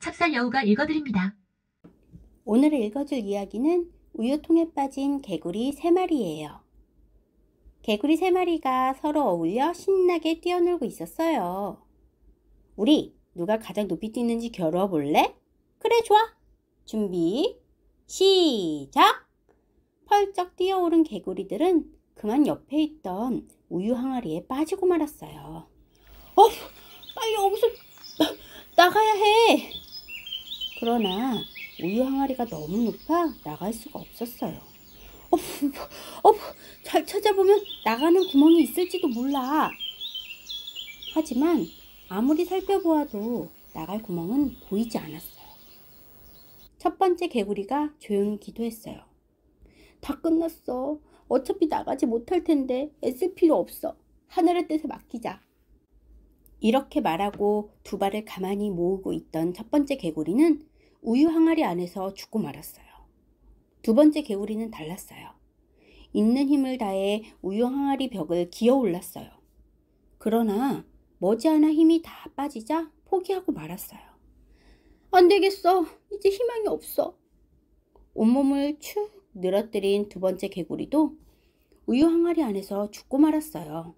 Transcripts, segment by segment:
찹쌀 여우가 읽어드립니다. 오늘 읽어줄 이야기는 우유통에 빠진 개구리 세마리예요 개구리 세마리가 서로 어울려 신나게 뛰어놀고 있었어요. 우리 누가 가장 높이 뛰는지 겨뤄 볼래? 그래 좋아. 준비 시작. 펄쩍 뛰어오른 개구리들은 그만 옆에 있던 우유 항아리에 빠지고 말았어요. 그러나 우유 항아리가 너무 높아 나갈 수가 없었어요. 어프, 어프, 잘 찾아보면 나가는 구멍이 있을지도 몰라. 하지만 아무리 살펴보아도 나갈 구멍은 보이지 않았어요. 첫 번째 개구리가 조용히 기도했어요. 다 끝났어. 어차피 나가지 못할 텐데 애쓸 필요 없어. 하늘의 뜻에 맡기자. 이렇게 말하고 두 발을 가만히 모으고 있던 첫 번째 개구리는 우유 항아리 안에서 죽고 말았어요. 두 번째 개구리는 달랐어요. 있는 힘을 다해 우유 항아리 벽을 기어 올랐어요. 그러나 머지않아 힘이 다 빠지자 포기하고 말았어요. 안 되겠어. 이제 희망이 없어. 온몸을 축 늘어뜨린 두 번째 개구리도 우유 항아리 안에서 죽고 말았어요.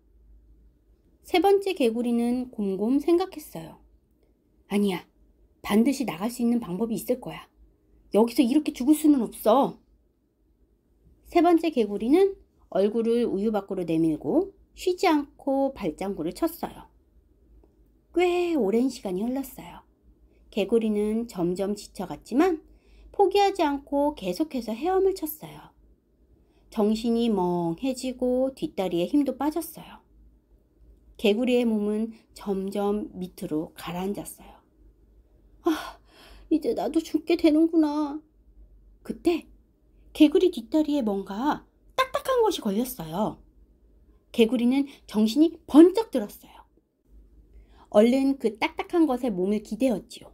세 번째 개구리는 곰곰 생각했어요. 아니야. 반드시 나갈 수 있는 방법이 있을 거야. 여기서 이렇게 죽을 수는 없어. 세 번째 개구리는 얼굴을 우유 밖으로 내밀고 쉬지 않고 발장구를 쳤어요. 꽤 오랜 시간이 흘렀어요. 개구리는 점점 지쳐갔지만 포기하지 않고 계속해서 헤엄을 쳤어요. 정신이 멍해지고 뒷다리에 힘도 빠졌어요. 개구리의 몸은 점점 밑으로 가라앉았어요. 이제 나도 죽게 되는구나. 그때 개구리 뒷다리에 뭔가 딱딱한 것이 걸렸어요. 개구리는 정신이 번쩍 들었어요. 얼른 그 딱딱한 것에 몸을 기대었지요.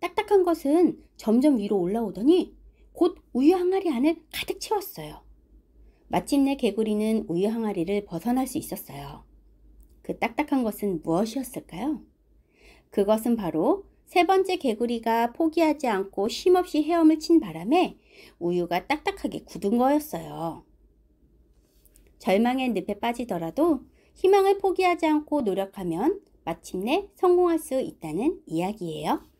딱딱한 것은 점점 위로 올라오더니 곧 우유 항아리 안을 가득 채웠어요. 마침내 개구리는 우유 항아리를 벗어날 수 있었어요. 그 딱딱한 것은 무엇이었을까요? 그것은 바로 세 번째 개구리가 포기하지 않고 쉼없이 헤엄을 친 바람에 우유가 딱딱하게 굳은 거였어요. 절망의 늪에 빠지더라도 희망을 포기하지 않고 노력하면 마침내 성공할 수 있다는 이야기예요.